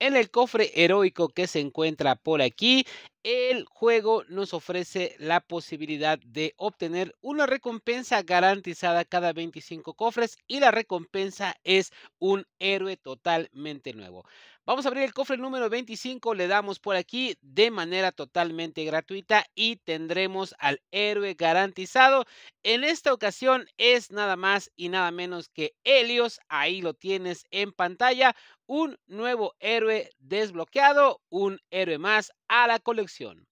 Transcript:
En el cofre heroico que se encuentra por aquí, el juego nos ofrece la posibilidad de obtener una recompensa garantizada cada 25 cofres y la recompensa es un héroe totalmente nuevo. Vamos a abrir el cofre número 25, le damos por aquí de manera totalmente gratuita y tendremos al héroe garantizado. En esta ocasión es nada más y nada menos que Helios, ahí lo tienes en pantalla, un nuevo héroe desbloqueado, un héroe más a la colección.